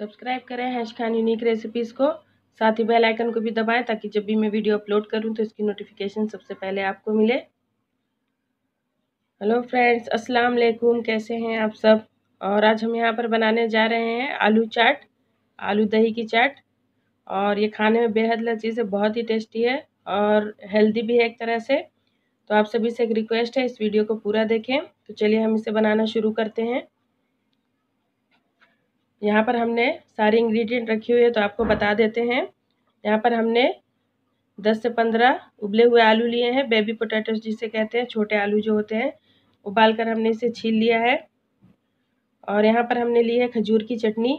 subscribe करें hash Khan unique recipes को साथ ही बेल आइकन को भी दबाएं ताकि जब भी मैं वीडियो अपलोड करूं तो इसकी नोटिफिकेशन सबसे पहले आपको मिले हेलो फ्रेंड्स अस्सलाम वालेकुम कैसे हैं आप सब और आज हम यहाँ पर बनाने जा रहे हैं आलू चाट आलू दही की चाट और ये खाने में बेहद लजीज है बहुत ही टेस्टी है और हेल्दी भी है एक तरह से तो आप सभी से एक रिक्वेस्ट है इस वीडियो को पूरा देखें तो चलिए हम इसे बनाना शुरू करते हैं यहाँ पर हमने सारे इंग्रेडिएंट रखे हुए हैं तो आपको बता देते हैं यहाँ पर हमने 10 से 15 उबले हुए आलू लिए हैं बेबी पोटैटो जिसे कहते हैं छोटे आलू जो होते हैं उबाल कर हमने इसे छील लिया है और यहाँ पर हमने ली है खजूर की चटनी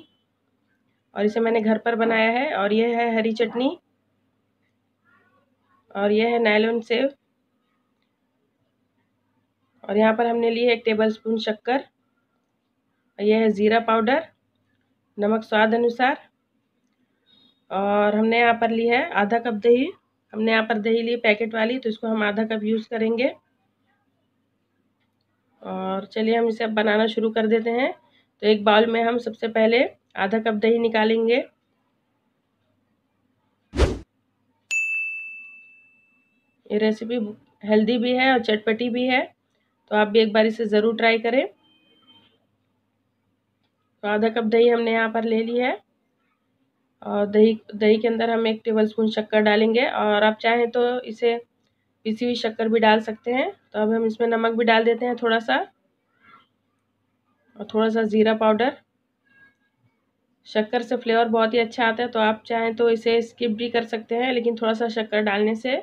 और इसे मैंने घर पर बनाया है और यह है हरी चटनी और यह है नायलोन सेव और यहाँ पर हमने लिए एक टेबल स्पून शक्कर और यह है ज़ीरा पाउडर नमक स्वाद अनुसार और हमने यहाँ पर ली है आधा कप दही हमने यहाँ पर दही ली पैकेट वाली तो इसको हम आधा कप यूज़ करेंगे और चलिए हम इसे अब बनाना शुरू कर देते हैं तो एक बाउल में हम सबसे पहले आधा कप दही निकालेंगे ये रेसिपी हेल्दी भी है और चटपटी भी है तो आप भी एक बार इसे ज़रूर ट्राई करें तो आधा कप दही हमने यहाँ पर ले ली है और दही दही के अंदर हम एक टेबल स्पून शक्कर डालेंगे और आप चाहें तो इसे पीसी हुई शक्कर भी डाल सकते हैं तो अब हम इसमें नमक भी डाल देते हैं थोड़ा सा और थोड़ा सा ज़ीरा पाउडर शक्कर से फ्लेवर बहुत ही अच्छा आता है तो आप चाहें तो इसे स्किप भी कर सकते हैं लेकिन थोड़ा सा शक्कर डालने से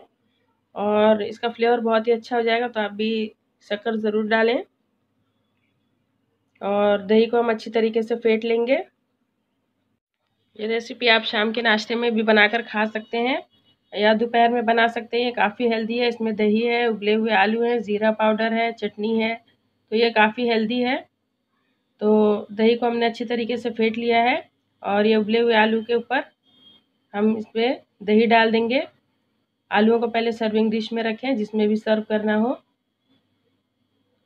और इसका फ्लेवर बहुत ही अच्छा हो जाएगा तो आप भी शक्कर ज़रूर डालें और दही को हम अच्छी तरीके से फेंट लेंगे ये रेसिपी आप शाम के नाश्ते में भी बनाकर खा सकते हैं या दोपहर में बना सकते हैं काफ़ी हेल्दी है इसमें दही है उबले हुए आलू हैं ज़ीरा पाउडर है चटनी है तो ये काफ़ी हेल्दी है तो दही को हमने अच्छी तरीके से फेंट लिया है और ये उबले हुए आलू के ऊपर हम इस पर दही डाल देंगे आलूओं को पहले सर्विंग डिश में रखें जिसमें भी सर्व करना हो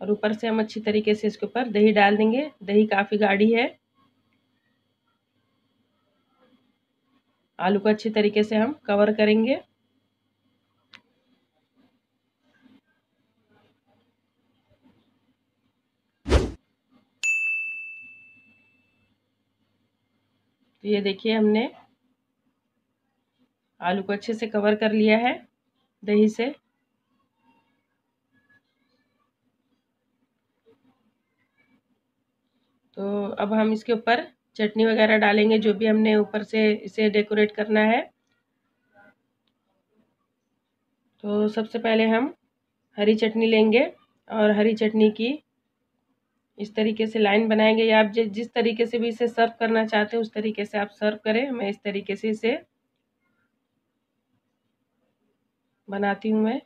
और ऊपर से हम अच्छी तरीके से इसके ऊपर दही डाल देंगे दही काफ़ी गाढ़ी है आलू को अच्छी तरीके से हम कवर करेंगे तो ये देखिए हमने आलू को अच्छे से कवर कर लिया है दही से तो अब हम इसके ऊपर चटनी वगैरह डालेंगे जो भी हमने ऊपर से इसे डेकोरेट करना है तो सबसे पहले हम हरी चटनी लेंगे और हरी चटनी की इस तरीके से लाइन बनाएंगे या आप जिस तरीके से भी इसे सर्व करना चाहते हैं उस तरीके से आप सर्व करें मैं इस तरीके से इसे बनाती हूँ मैं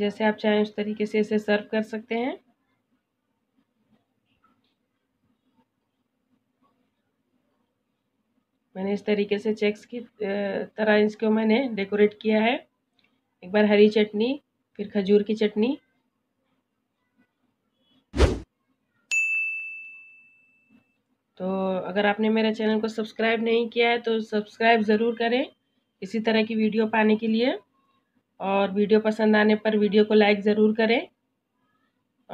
जैसे आप चाहें उस तरीके से इसे सर्व कर सकते हैं मैंने इस तरीके से चेक्स की तरह इसको मैंने डेकोरेट किया है एक बार हरी चटनी फिर खजूर की चटनी तो अगर आपने मेरे चैनल को सब्सक्राइब नहीं किया है तो सब्सक्राइब ज़रूर करें इसी तरह की वीडियो पाने के लिए और वीडियो पसंद आने पर वीडियो को लाइक ज़रूर करें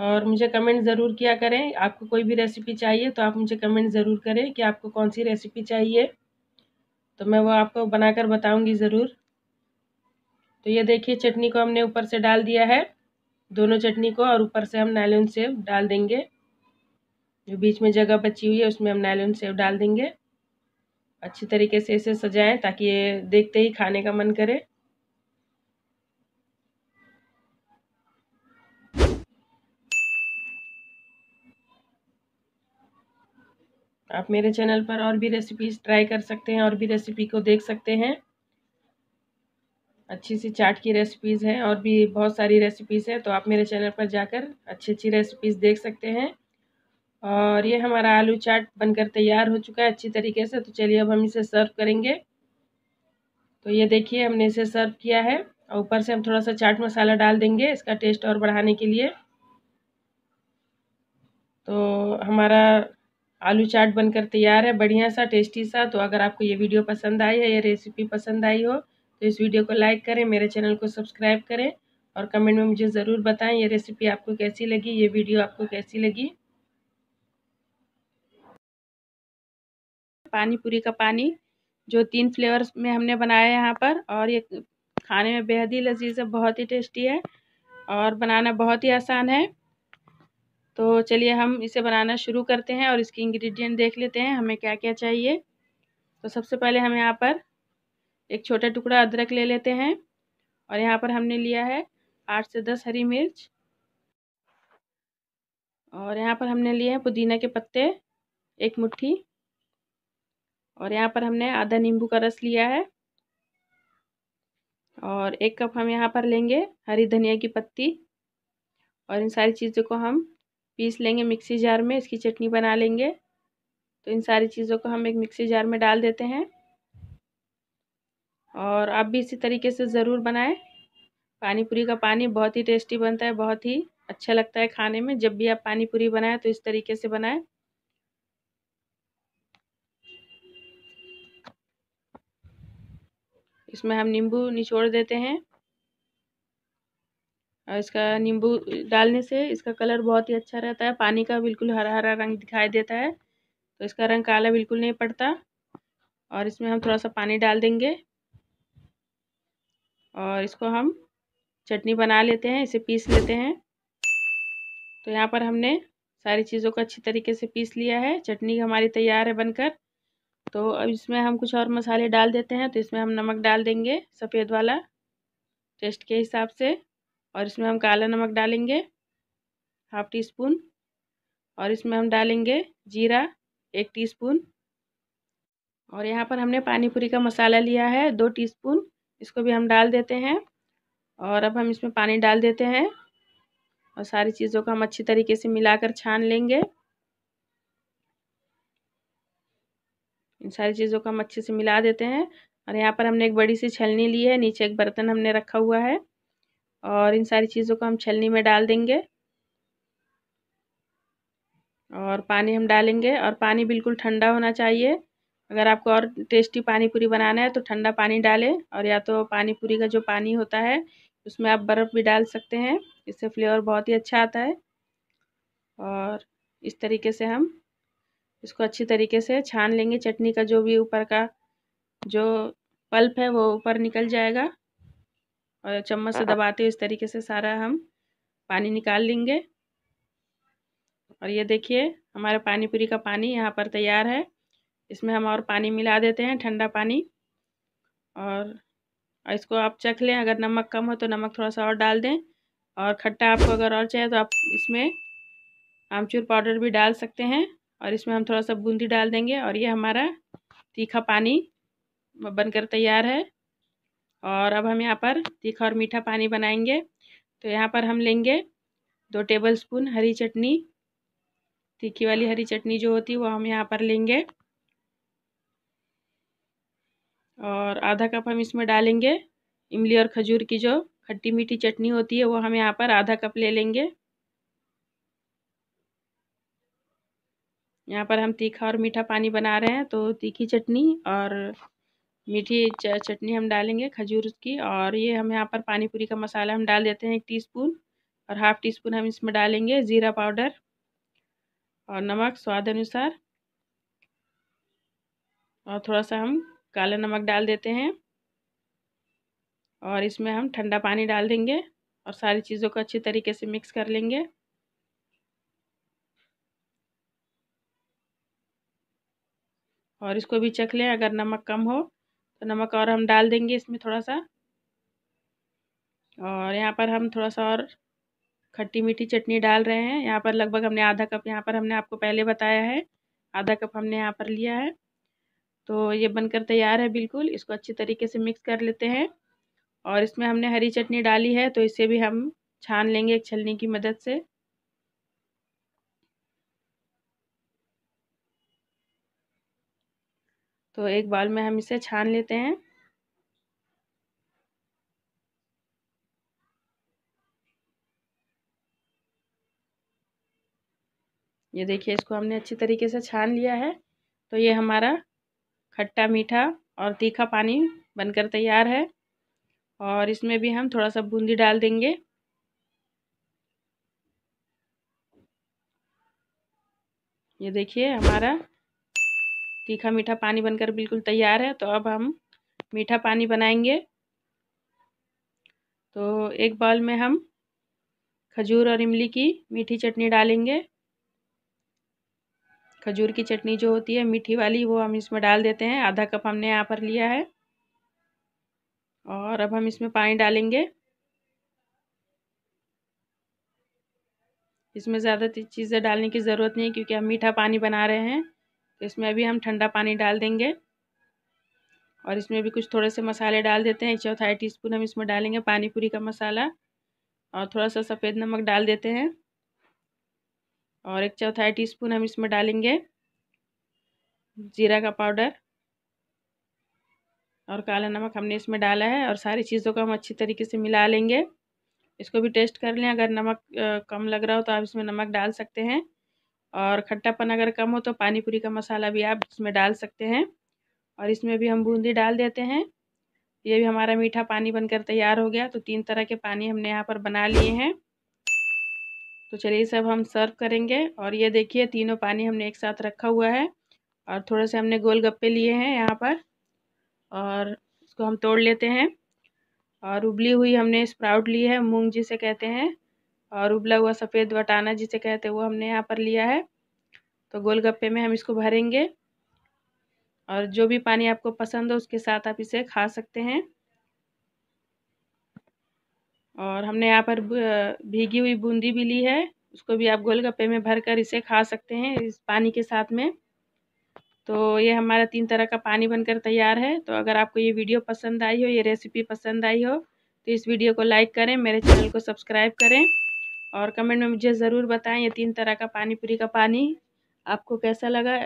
और मुझे कमेंट ज़रूर किया करें आपको कोई भी रेसिपी चाहिए तो आप मुझे कमेंट ज़रूर करें कि आपको कौन सी रेसिपी चाहिए तो मैं वो आपको बनाकर बताऊंगी ज़रूर तो ये देखिए चटनी को हमने ऊपर से डाल दिया है दोनों चटनी को और ऊपर से हम नायलोन सेब डाल देंगे जो बीच में जगह बची हुई है उसमें हम नायलोन सेब डाल देंगे अच्छी तरीके से इसे सजाएं ताकि ये देखते ही खाने का मन करे आप मेरे चैनल पर और भी रेसिपीज़ ट्राई कर सकते हैं और भी रेसिपी को देख सकते हैं अच्छी सी चाट की रेसिपीज़ हैं और भी बहुत सारी रेसिपीज़ हैं तो आप मेरे चैनल पर जाकर अच्छी अच्छी रेसिपीज़ देख सकते हैं और ये हमारा आलू चाट बनकर तैयार हो चुका है अच्छी तरीके से तो चलिए अब हम इसे सर्व करेंगे तो ये देखिए हमने इसे सर्व किया है और ऊपर से हम थोड़ा सा चाट मसाला डाल देंगे इसका टेस्ट और बढ़ाने के लिए तो हमारा आलू चाट बनकर तैयार है बढ़िया सा टेस्टी सा तो अगर आपको ये वीडियो पसंद आई है या रेसिपी पसंद आई हो तो इस वीडियो को लाइक करें मेरे चैनल को सब्सक्राइब करें और कमेंट में मुझे ज़रूर बताएं ये रेसिपी आपको कैसी लगी ये वीडियो आपको कैसी लगी पानी पूरी का पानी जो तीन फ्लेवर्स में हमने बनाया है यहाँ पर और ये खाने में बेहद ही लजीज है बहुत ही टेस्टी है और बनाना बहुत ही आसान है तो चलिए हम इसे बनाना शुरू करते हैं और इसके इंग्रेडिएंट देख लेते हैं हमें क्या क्या चाहिए तो सबसे पहले हम यहाँ पर एक छोटा टुकड़ा अदरक ले लेते हैं और यहाँ पर हमने लिया है आठ से दस हरी मिर्च और यहाँ पर हमने लिए हैं पुदीना के पत्ते एक मुट्ठी और यहाँ पर हमने आधा नींबू का रस लिया है और एक कप हम यहाँ पर लेंगे हरी धनिया की पत्ती और इन सारी चीज़ों को हम पीस लेंगे मिक्सी जार में इसकी चटनी बना लेंगे तो इन सारी चीज़ों को हम एक मिक्सी जार में डाल देते हैं और आप भी इसी तरीके से ज़रूर बनाएं पानी पूरी का पानी बहुत ही टेस्टी बनता है बहुत ही अच्छा लगता है खाने में जब भी आप पानी पूरी बनाएं तो इस तरीके से बनाएं इसमें हम नींबू निचोड़ देते हैं और इसका नींबू डालने से इसका कलर बहुत ही अच्छा रहता है पानी का बिल्कुल हरा हरा रंग दिखाई देता है तो इसका रंग काला बिल्कुल नहीं पड़ता और इसमें हम थोड़ा सा पानी डाल देंगे और इसको हम चटनी बना लेते हैं इसे पीस लेते हैं तो यहाँ पर हमने सारी चीज़ों को अच्छी तरीके से पीस लिया है चटनी हमारी तैयार है बनकर तो अब इसमें हम कुछ और मसाले डाल देते हैं तो इसमें हम नमक डाल देंगे सफ़ेद वाला टेस्ट के हिसाब से और इसमें हम काला नमक डालेंगे हाफ टी स्पून और इसमें हम डालेंगे जीरा एक टीस्पून और यहाँ पर हमने पानी पूरी का मसाला लिया है दो टीस्पून इसको भी हम डाल देते हैं और अब हम इसमें पानी डाल देते हैं और सारी चीज़ों को हम अच्छी तरीके से मिलाकर छान लेंगे इन सारी चीज़ों को हम अच्छे से मिला देते हैं और यहाँ पर हमने एक बड़ी सी छलनी ली है नीचे एक बर्तन हमने रखा हुआ है और इन सारी चीज़ों को हम छलनी में डाल देंगे और पानी हम डालेंगे और पानी बिल्कुल ठंडा होना चाहिए अगर आपको और टेस्टी पानी पूरी बनाना है तो ठंडा पानी डालें और या तो पानी पूरी का जो पानी होता है उसमें आप बर्फ़ भी डाल सकते हैं इससे फ्लेवर बहुत ही अच्छा आता है और इस तरीके से हम इसको अच्छी तरीके से छान लेंगे चटनी का जो भी ऊपर का जो पल्प है वो ऊपर निकल जाएगा और चम्मच से हाँ, दबाते हुए इस तरीके से सारा हम पानी निकाल लेंगे और ये देखिए हमारे पानी पूरी का पानी यहाँ पर तैयार है इसमें हम और पानी मिला देते हैं ठंडा पानी और इसको आप चख लें अगर नमक कम हो तो नमक थोड़ा सा और डाल दें और खट्टा आपको अगर और चाहिए तो आप इसमें आमचूर पाउडर भी डाल सकते हैं और इसमें हम थोड़ा सा बूंदी डाल देंगे और ये हमारा तीखा पानी बनकर तैयार है और अब हम यहाँ पर तीखा और मीठा पानी बनाएंगे तो यहाँ पर हम लेंगे दो टेबल स्पून हरी चटनी तीखी वाली हरी चटनी जो होती है वो हम यहाँ पर लेंगे और आधा कप हम इसमें डालेंगे इमली और खजूर की जो खट्टी मीठी चटनी होती है वो हम यहाँ पर आधा कप ले लेंगे यहाँ पर हम तीखा और मीठा पानी बना रहे हैं तो तीखी चटनी और मीठी चटनी हम डालेंगे खजूर की और ये हम यहाँ पर पानी पूरी का मसाला हम डाल देते हैं एक टीस्पून और हाफ़ टी स्पून हम इसमें डालेंगे ज़ीरा पाउडर और नमक स्वाद अनुसार और थोड़ा सा हम काला नमक डाल देते हैं और इसमें हम ठंडा पानी डाल देंगे और सारी चीज़ों को अच्छी तरीके से मिक्स कर लेंगे और इसको भी चख लें अगर नमक कम हो तो नमक और हम डाल देंगे इसमें थोड़ा सा और यहाँ पर हम थोड़ा सा और खट्टी मीठी चटनी डाल रहे हैं यहाँ पर लगभग हमने आधा कप यहाँ पर हमने आपको पहले बताया है आधा कप हमने यहाँ पर लिया है तो ये बनकर तैयार है बिल्कुल इसको अच्छी तरीके से मिक्स कर लेते हैं और इसमें हमने हरी चटनी डाली है तो इसे भी हम छान लेंगे एक छलनी की मदद से तो एक बाल में हम इसे छान लेते हैं ये देखिए इसको हमने अच्छी तरीके से छान लिया है तो ये हमारा खट्टा मीठा और तीखा पानी बनकर तैयार है और इसमें भी हम थोड़ा सा बूंदी डाल देंगे ये देखिए हमारा तीखा मीठा पानी बनकर बिल्कुल तैयार है तो अब हम मीठा पानी बनाएंगे तो एक बाउल में हम खजूर और इमली की मीठी चटनी डालेंगे खजूर की चटनी जो होती है मीठी वाली वो हम इसमें डाल देते हैं आधा कप हमने यहाँ पर लिया है और अब हम इसमें पानी डालेंगे इसमें ज़्यादा चीज़ें डालने की ज़रूरत नहीं है क्योंकि हम मीठा पानी बना रहे हैं तो इसमें अभी हम ठंडा पानी डाल देंगे और इसमें भी कुछ थोड़े से मसाले डाल देते हैं एक चौथाई स्पून हम इसमें डालेंगे पानी पूरी का मसाला और थोड़ा सा सफ़ेद नमक डाल देते हैं और एक चौथाई टी स्पून हम इसमें डालेंगे जीरा का पाउडर और काला नमक हमने इसमें डाला है और सारी चीज़ों को हम अच्छी तरीके से मिला लेंगे इसको भी टेस्ट कर लें अगर नमक कम लग रहा हो तो आप इसमें नमक डाल सकते हैं और खट्टापन अगर कम हो तो पानी पूरी का मसाला भी आप इसमें डाल सकते हैं और इसमें भी हम बूंदी डाल देते हैं ये भी हमारा मीठा पानी बनकर तैयार हो गया तो तीन तरह के पानी हमने यहाँ पर बना लिए हैं तो चलिए सब हम सर्व करेंगे और ये देखिए तीनों पानी हमने एक साथ रखा हुआ है और थोड़े से हमने गोल गप्पे लिए हैं यहाँ पर और इसको हम तोड़ लेते हैं और उबली हुई हमने स्प्राउट ली है मूंग जिसे कहते हैं और उबला हुआ सफ़ेद वटाना जिसे कहते हैं वो हमने यहाँ पर लिया है तो गोलगप्पे में हम इसको भरेंगे और जो भी पानी आपको पसंद हो उसके साथ आप इसे खा सकते हैं और हमने यहाँ पर भीगी हुई बूंदी भी ली है उसको भी आप गोलगप्पे में भर कर इसे खा सकते हैं इस पानी के साथ में तो ये हमारा तीन तरह का पानी बनकर तैयार है तो अगर आपको ये वीडियो पसंद आई हो ये रेसिपी पसंद आई हो तो इस वीडियो को लाइक करें मेरे चैनल को सब्सक्राइब करें और कमेंट में मुझे ज़रूर बताएं ये तीन तरह का पानी पूरी का पानी आपको कैसा लगा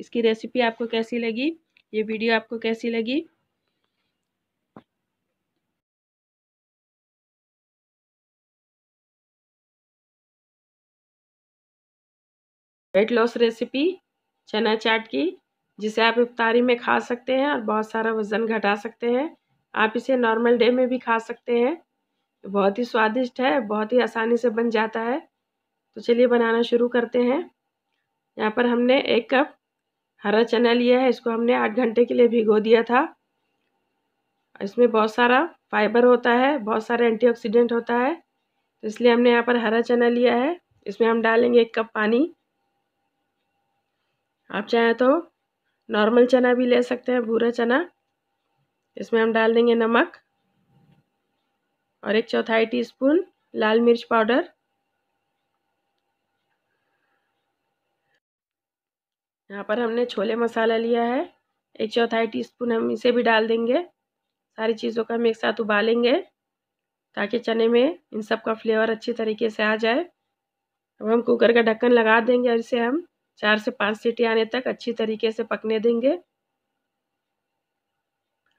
इसकी रेसिपी आपको कैसी लगी ये वीडियो आपको कैसी लगी वेट लॉस रेसिपी चना चाट की जिसे आप इफ्तारी में खा सकते हैं और बहुत सारा वज़न घटा सकते हैं आप इसे नॉर्मल डे में भी खा सकते हैं बहुत ही स्वादिष्ट है बहुत ही आसानी से बन जाता है तो चलिए बनाना शुरू करते हैं यहाँ पर हमने एक कप हरा चना लिया है इसको हमने आठ घंटे के लिए भिगो दिया था इसमें बहुत सारा फाइबर होता है बहुत सारे एंटीऑक्सीडेंट होता है तो इसलिए हमने यहाँ पर हरा चना लिया है इसमें हम डालेंगे एक कप पानी आप चाहें तो नॉर्मल चना भी ले सकते हैं भूरा चना इसमें हम डाल देंगे नमक और एक चौथाई टीस्पून लाल मिर्च पाउडर यहाँ पर हमने छोले मसाला लिया है एक चौथाई टीस्पून हम इसे भी डाल देंगे सारी चीज़ों का हम एक साथ उबालेंगे ताकि चने में इन सब का फ्लेवर अच्छी तरीके से आ जाए अब हम कुकर का ढक्कन लगा देंगे और इसे हम चार से पाँच सीटी आने तक अच्छी तरीके से पकने देंगे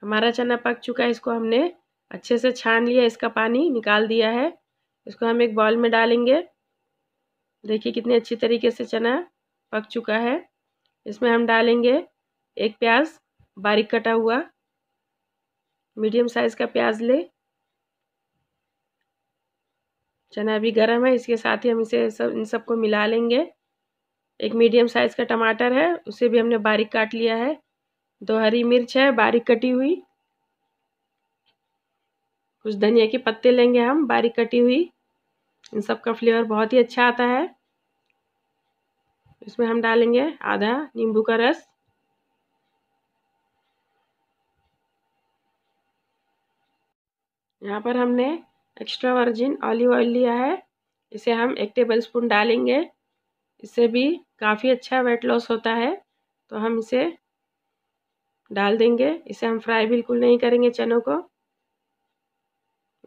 हमारा चना पक चुका है इसको हमने अच्छे से छान लिया इसका पानी निकाल दिया है इसको हम एक बॉल में डालेंगे देखिए कितने अच्छी तरीके से चना पक चुका है इसमें हम डालेंगे एक प्याज बारीक कटा हुआ मीडियम साइज़ का प्याज ले चना अभी गर्म है इसके साथ ही हम इसे सब इन सबको मिला लेंगे एक मीडियम साइज़ का टमाटर है उसे भी हमने बारीक काट लिया है दो हरी मिर्च है बारीक कटी हुई कुछ धनिया के पत्ते लेंगे हम बारीक कटी हुई इन सब का फ्लेवर बहुत ही अच्छा आता है इसमें हम डालेंगे आधा नींबू का रस यहाँ पर हमने एक्स्ट्रा वर्जिन ऑलिव ऑयल लिया है इसे हम एक टेबल स्पून डालेंगे इससे भी काफ़ी अच्छा वेट लॉस होता है तो हम इसे डाल देंगे इसे हम फ्राई बिल्कुल नहीं करेंगे चनों को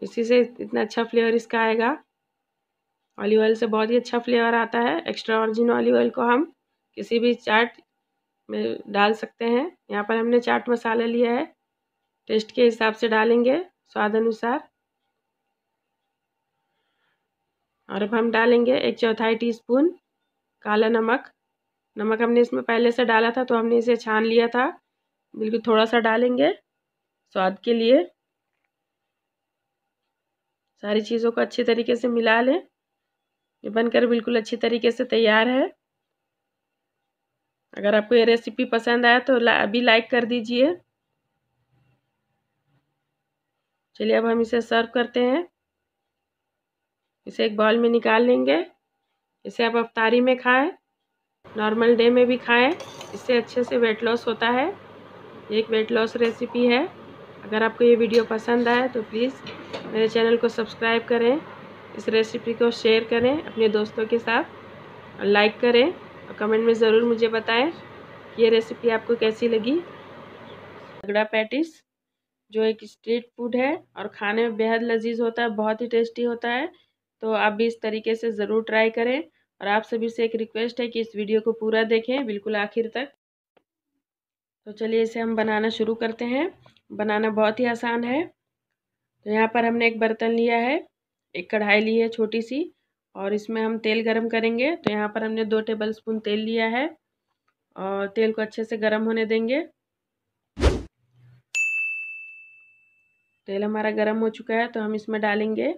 इसी से इतना अच्छा फ्लेवर इसका आएगा ऑलिव ऑयल से बहुत ही अच्छा फ्लेवर आता है एक्स्ट्रा वर्जिन ऑलिव ऑयल को हम किसी भी चाट में डाल सकते हैं यहाँ पर हमने चाट मसाला लिया है टेस्ट के हिसाब से डालेंगे स्वाद अनुसार और अब हम डालेंगे एक चौथाई टीस्पून काला नमक नमक हमने इसमें पहले से डाला था तो हमने इसे छान लिया था बिल्कुल थोड़ा सा डालेंगे स्वाद के लिए सारी चीज़ों को अच्छे तरीके से मिला लें ये बनकर बिल्कुल अच्छी तरीके से तैयार है अगर आपको ये रेसिपी पसंद आया तो ला, अभी लाइक कर दीजिए चलिए अब हम इसे सर्व करते हैं इसे एक बॉल में निकाल लेंगे इसे आप अफ्तारी में खाएं नॉर्मल डे में भी खाएं इससे अच्छे से वेट लॉस होता है एक वेट लॉस रेसिपी है अगर आपको ये वीडियो पसंद आए तो प्लीज़ मेरे चैनल को सब्सक्राइब करें इस रेसिपी को शेयर करें अपने दोस्तों के साथ और लाइक करें और कमेंट में ज़रूर मुझे बताएं कि ये रेसिपी आपको कैसी लगी झगड़ा पैटिस जो एक स्ट्रीट फूड है और खाने में बेहद लजीज होता है बहुत ही टेस्टी होता है तो आप भी इस तरीके से ज़रूर ट्राई करें और आप सभी से एक रिक्वेस्ट है कि इस वीडियो को पूरा देखें बिल्कुल आखिर तक तो चलिए इसे हम बनाना शुरू करते हैं बनाना बहुत ही आसान है तो यहाँ पर हमने एक बर्तन लिया है एक कढ़ाई ली है छोटी सी और इसमें हम तेल गरम करेंगे तो यहाँ पर हमने दो टेबल स्पून तेल लिया है और तेल को अच्छे से गरम होने देंगे तेल हमारा गरम हो चुका है तो हम इसमें डालेंगे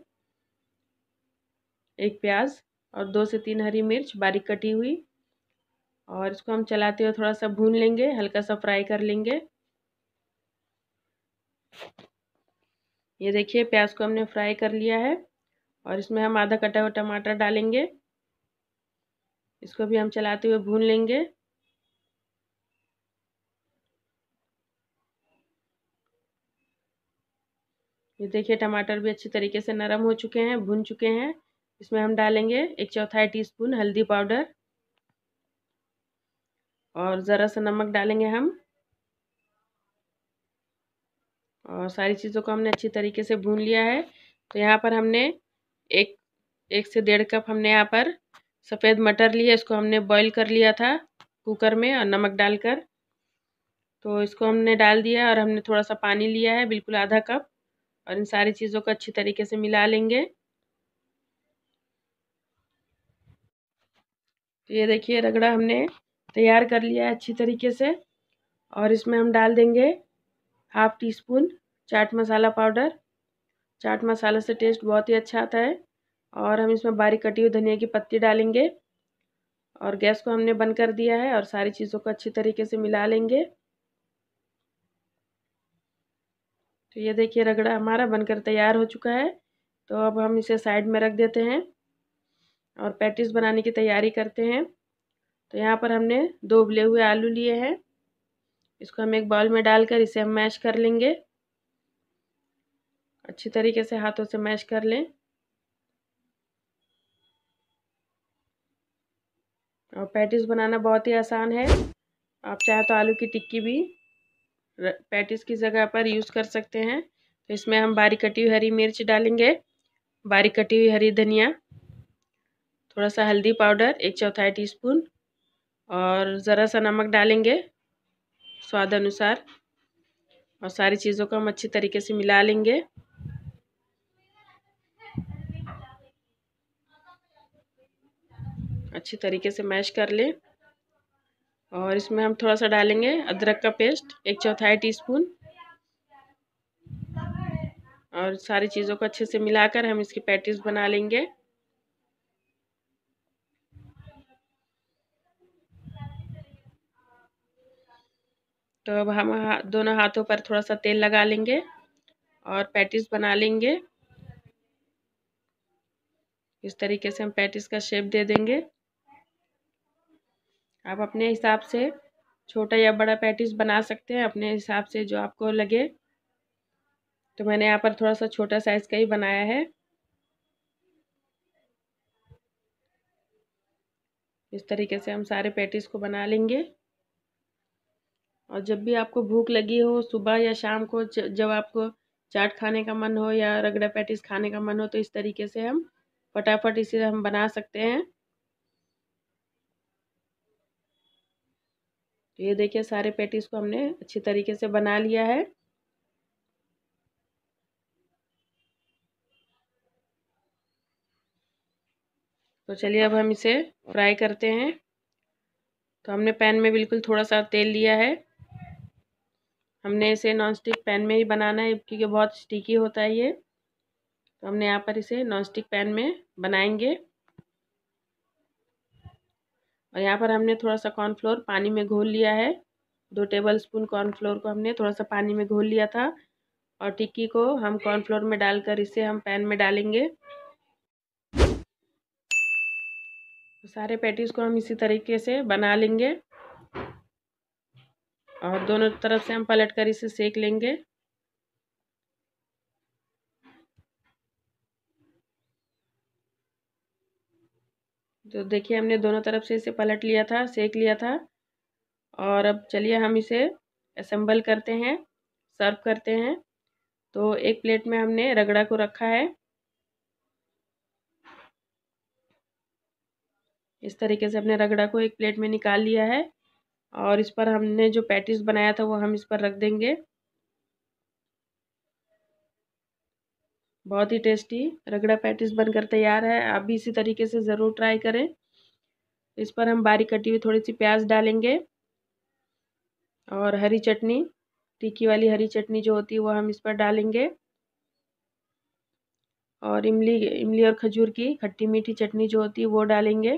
एक प्याज और दो से तीन हरी मिर्च बारीक कटी हुई और इसको हम चलाते हुए थोड़ा सा भून लेंगे हल्का सा फ्राई कर लेंगे ये देखिए प्याज को हमने फ्राई कर लिया है और इसमें हम आधा कटा हुआ टमाटर डालेंगे इसको भी हम चलाते हुए भून लेंगे ये देखिए टमाटर भी अच्छी तरीके से नरम हो चुके हैं भून चुके हैं इसमें हम डालेंगे एक चौथाई टीस्पून हल्दी पाउडर और ज़रा सा नमक डालेंगे हम और सारी चीज़ों को हमने अच्छी तरीके से भून लिया है तो यहाँ पर हमने एक एक से डेढ़ कप हमने यहाँ पर सफ़ेद मटर लिया इसको हमने बॉईल कर लिया था कुकर में और नमक डालकर तो इसको हमने डाल दिया और हमने थोड़ा सा पानी लिया है बिल्कुल आधा कप और इन सारी चीज़ों को अच्छी तरीके से मिला लेंगे तो ये देखिए रगड़ा हमने तैयार कर लिया है अच्छी तरीके से और इसमें हम डाल देंगे half teaspoon chaat masala powder chaat masala से टेस्ट बहुत ही अच्छा आता है और हम इसमें बारीक कटी हुई धनिया की पत्ती डालेंगे और गैस को हमने बंद कर दिया है और सारी चीज़ों को अच्छी तरीके से मिला लेंगे तो ये देखिए रगड़ा हमारा बनकर तैयार हो चुका है तो अब हम इसे साइड में रख देते हैं और पैटिस बनाने की तैयारी करते हैं तो यहाँ पर हमने दो उबले हुए आलू लिए हैं इसको हम एक बाउल में डालकर इसे हम मैश कर लेंगे अच्छी तरीके से हाथों से मैश कर लें और पैटिस बनाना बहुत ही आसान है आप चाहे तो आलू की टिक्की भी पैटिस की जगह पर यूज़ कर सकते हैं तो इसमें हम बारीक कटी हुई हरी मिर्च डालेंगे बारीक कटी हुई हरी धनिया थोड़ा सा हल्दी पाउडर एक चौथाई टीस्पून और ज़रा सा नमक डालेंगे स्वाद अनुसार और सारी चीज़ों को हम अच्छी तरीके से मिला लेंगे अच्छी तरीके से मैश कर लें और इसमें हम थोड़ा सा डालेंगे अदरक का पेस्ट एक चौथाई टीस्पून और सारी चीज़ों को अच्छे से मिलाकर हम इसकी पैटीज बना लेंगे तो अब हम दोनों हाथों पर थोड़ा सा तेल लगा लेंगे और पैटिस बना लेंगे इस तरीके से हम पैटिस का शेप दे देंगे आप अपने हिसाब से छोटा या बड़ा पैटिस बना सकते हैं अपने हिसाब से जो आपको लगे तो मैंने यहाँ पर थोड़ा सा छोटा साइज़ का ही बनाया है इस तरीके से हम सारे पैटिस को बना लेंगे और जब भी आपको भूख लगी हो सुबह या शाम को जब आपको चाट खाने का मन हो या रगड़ा पैटिस खाने का मन हो तो इस तरीके से हम फटाफट इसे हम बना सकते हैं तो ये देखिए सारे पैटिस को हमने अच्छी तरीके से बना लिया है तो चलिए अब हम इसे फ्राई करते हैं तो हमने पैन में बिल्कुल थोड़ा सा तेल लिया है हमने इसे नॉन स्टिक पैन में ही बनाना है क्योंकि बहुत स्टिकी होता है ये तो हमने यहाँ पर इसे नॉन स्टिक पैन में बनाएंगे और यहाँ पर हमने थोड़ा सा कॉर्नफ्लोर पानी में घोल लिया है दो टेबल स्पून कॉर्नफ्लोर को हमने थोड़ा सा पानी में घोल लिया था और टिक्की को हम कॉर्नफ्लोर में डालकर इसे हम पैन में डालेंगे सारे पैटीज़ को हम इसी तरीके से बना लेंगे और दोनों तरफ से हम पलट कर इसे सेक लेंगे तो देखिए हमने दोनों तरफ से इसे पलट लिया था सेक लिया था और अब चलिए हम इसे असम्बल करते हैं सर्व करते हैं तो एक प्लेट में हमने रगड़ा को रखा है इस तरीके से हमने रगड़ा को एक प्लेट में निकाल लिया है और इस पर हमने जो पैटिस बनाया था वो हम इस पर रख देंगे बहुत ही टेस्टी रगड़ा पैटिस बनकर तैयार है आप भी इसी तरीके से ज़रूर ट्राई करें इस पर हम बारीक कटी हुई थोड़ी सी प्याज डालेंगे और हरी चटनी तीखी वाली हरी चटनी जो होती है वो हम इस पर डालेंगे और इमली इमली और खजूर की खट्टी मीठी चटनी जो होती है वो डालेंगे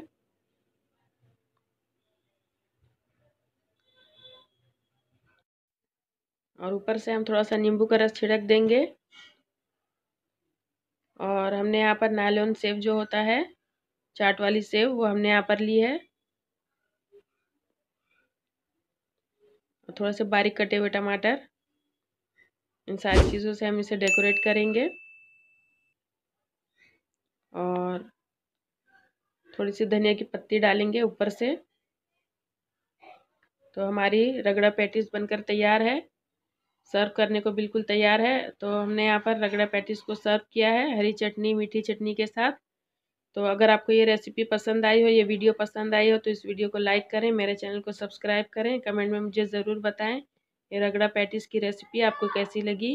और ऊपर से हम थोड़ा सा नींबू का रस छिड़क देंगे और हमने यहाँ पर नायलोन सेब जो होता है चाट वाली सेब वो हमने यहाँ पर ली है और थोड़ा सा बारीक कटे हुए टमाटर इन सारी चीज़ों से हम इसे डेकोरेट करेंगे और थोड़ी सी धनिया की पत्ती डालेंगे ऊपर से तो हमारी रगड़ा पैटीज बनकर तैयार है सर्व करने को बिल्कुल तैयार है तो हमने यहाँ पर रगड़ा पैटिस को सर्व किया है हरी चटनी मीठी चटनी के साथ तो अगर आपको ये रेसिपी पसंद आई हो ये वीडियो पसंद आई हो तो इस वीडियो को लाइक करें मेरे चैनल को सब्सक्राइब करें कमेंट में मुझे ज़रूर बताएं ये रगड़ा पैटिस की रेसिपी आपको कैसी लगी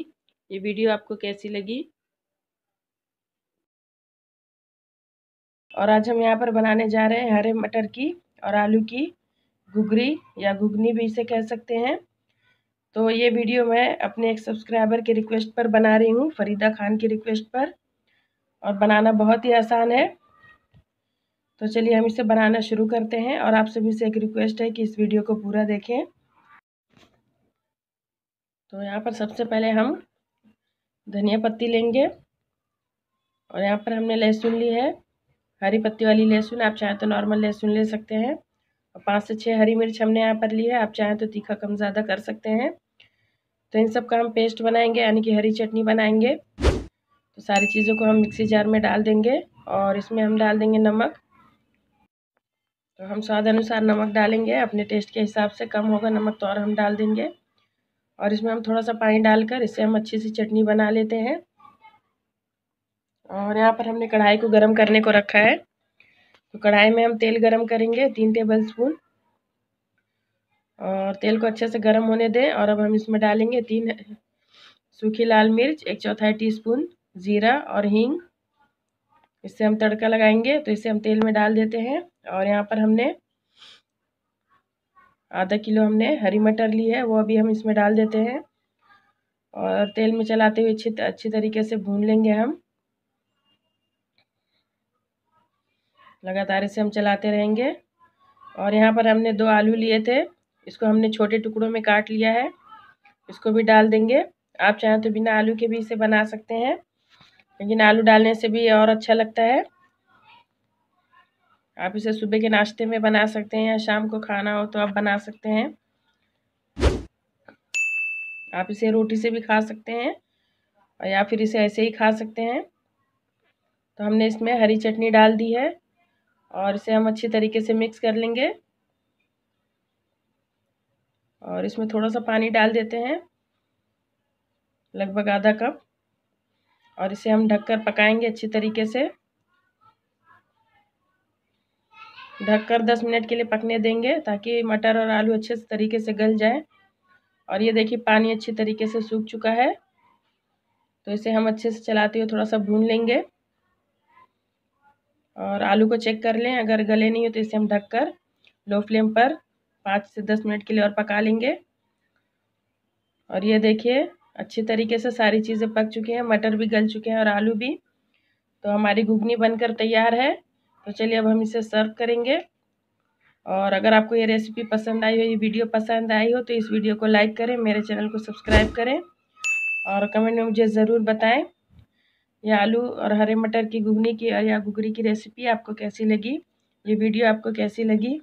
ये वीडियो आपको कैसी लगी और आज हम यहाँ पर बनाने जा रहे हैं हरे मटर की और आलू की घुगरी या घुगनी भी इसे कह सकते हैं तो ये वीडियो मैं अपने एक सब्सक्राइबर के रिक्वेस्ट पर बना रही हूँ फरीदा खान की रिक्वेस्ट पर और बनाना बहुत ही आसान है तो चलिए हम इसे बनाना शुरू करते हैं और आप सभी से एक रिक्वेस्ट है कि इस वीडियो को पूरा देखें तो यहाँ पर सबसे पहले हम धनिया पत्ती लेंगे और यहाँ पर हमने लहसुन ली है हरी पत्ती वाली लहसुन आप चाहें तो नॉर्मल लहसुन ले सकते हैं और पाँच से छः हरी मिर्च हमने यहाँ पर ली है आप चाहें तो तीखा कम ज़्यादा कर सकते हैं तो इन सब का हम पेस्ट बनाएंगे यानी कि हरी चटनी बनाएंगे तो सारी चीज़ों को हम मिक्सी जार में डाल देंगे और इसमें हम डाल देंगे नमक तो हम स्वाद अनुसार नमक डालेंगे अपने टेस्ट के हिसाब से कम होगा नमक तो और हम डाल देंगे और इसमें हम थोड़ा सा पानी डालकर इससे हम अच्छी सी चटनी बना लेते हैं और यहाँ पर हमने कढ़ाई को गर्म करने को रखा है तो कढ़ाई में हम तेल गरम करेंगे तीन टेबल स्पून और तेल को अच्छे से गर्म होने दें और अब हम इसमें डालेंगे तीन सूखी लाल मिर्च एक चौथाई टीस्पून ज़ीरा और हींग इससे हम तड़का लगाएंगे तो इसे हम तेल में डाल देते हैं और यहाँ पर हमने आधा किलो हमने हरी मटर ली है वो अभी हम इसमें डाल देते हैं और तेल में चलाते हुए अच्छी अच्छी तरीके से भून लेंगे हम लगातार इसे हम चलाते रहेंगे और यहाँ पर हमने दो आलू लिए थे इसको हमने छोटे टुकड़ों में काट लिया है इसको भी डाल देंगे आप चाहें तो बिना आलू के भी इसे बना सकते हैं लेकिन आलू डालने से भी और अच्छा लगता है आप इसे सुबह के नाश्ते में बना सकते हैं या शाम को खाना हो तो आप बना सकते हैं आप इसे रोटी से भी खा सकते हैं और या फिर इसे ऐसे ही खा सकते हैं तो हमने इसमें हरी चटनी डाल दी है और इसे हम अच्छी तरीके से मिक्स कर लेंगे और इसमें थोड़ा सा पानी डाल देते हैं लगभग आधा कप और इसे हम ढककर पकाएंगे अच्छी तरीके से ढककर 10 मिनट के लिए पकने देंगे ताकि मटर और आलू अच्छे से तरीके से गल जाए और ये देखिए पानी अच्छी तरीके से सूख चुका है तो इसे हम अच्छे से चलाते हुए थोड़ा सा भून लेंगे और आलू को चेक कर लें अगर गले नहीं हो तो इसे हम ढककर लो फ्लेम पर पाँच से दस मिनट के लिए और पका लेंगे और ये देखिए अच्छी तरीके से सारी चीज़ें पक चुकी हैं मटर भी गल चुके हैं और आलू भी तो हमारी घुगनी बनकर तैयार है तो चलिए अब हम इसे सर्व करेंगे और अगर आपको ये रेसिपी पसंद आई हो ये वीडियो पसंद आई हो तो इस वीडियो को लाइक करें मेरे चैनल को सब्सक्राइब करें और कमेंट में मुझे ज़रूर बताएं यह आलू और हरे मटर की घुगनी की और या घुगरी की रेसिपी आपको कैसी लगी ये वीडियो आपको कैसी लगी